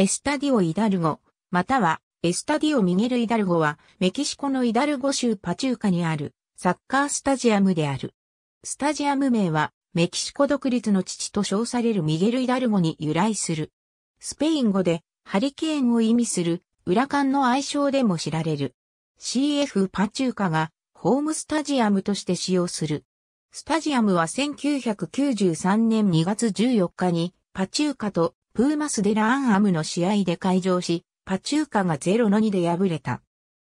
エスタディオ・イダルゴ、またはエスタディオ・ミゲル・イダルゴはメキシコのイダルゴ州パチューカにあるサッカースタジアムである。スタジアム名はメキシコ独立の父と称されるミゲル・イダルゴに由来する。スペイン語でハリケーンを意味するウラカンの愛称でも知られる。CF パチューカがホームスタジアムとして使用する。スタジアムは1993年2月14日にパチューカとプーマス・デラ・ーン・アムの試合で会場し、パチューカが0-2で敗れた。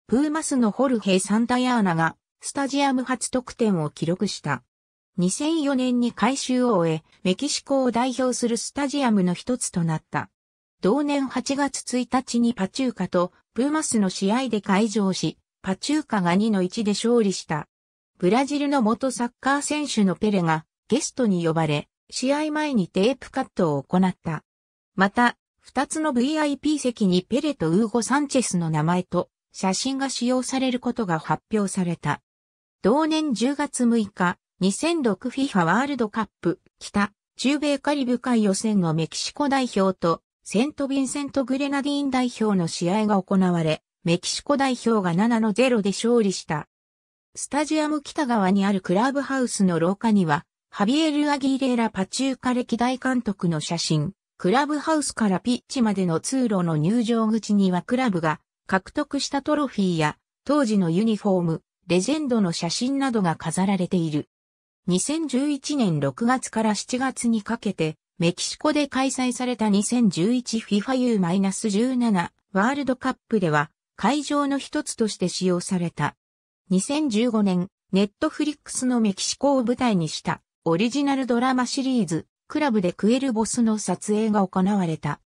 プーマスのホルヘ・サンタヤーナが、スタジアム初得点を記録した。2004年に改修を終え、メキシコを代表するスタジアムの一つとなった。同年8月1日にパチューカとプーマスの試合で会場し、パチューカが2の1で勝利した。ブラジルの元サッカー選手のペレがゲストに呼ばれ、試合前にテープカットを行った。また、二つの VIP 席にペレとウーゴ・サンチェスの名前と写真が使用されることが発表された。同年10月6日、2006FIFA ワールドカップ北中米カリブ海予選のメキシコ代表とセントヴィンセント・グレナディーン代表の試合が行われ、メキシコ代表が7の0で勝利した。スタジアム北側にあるクラブハウスの廊下には、ハビエル・アギーレーラ・パチューカ歴代監督の写真、クラブハウスからピッチまでの通路の入場口にはクラブが獲得したトロフィーや当時のユニフォーム、レジェンドの写真などが飾られている。2011年6月から7月にかけて、メキシコで開催された 2011FIFA U-17 ワールドカップでは会場の一つとして使用された。2015年、ネットフリックスのメキシコを舞台にしたオリジナルドラマシリーズクラブでクエルボスの撮影が行われた。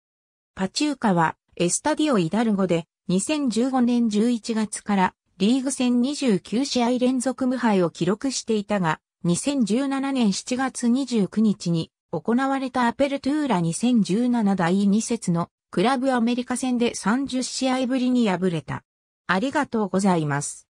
パチューカはエスタディオ・イダルゴで2015年11月からリーグ戦29試合連続無敗を記録していたが、2017年7月29日に行われたアペルトゥーラ2017第2節のクラブアメリカ戦で30試合ぶりに敗れた。ありがとうございます。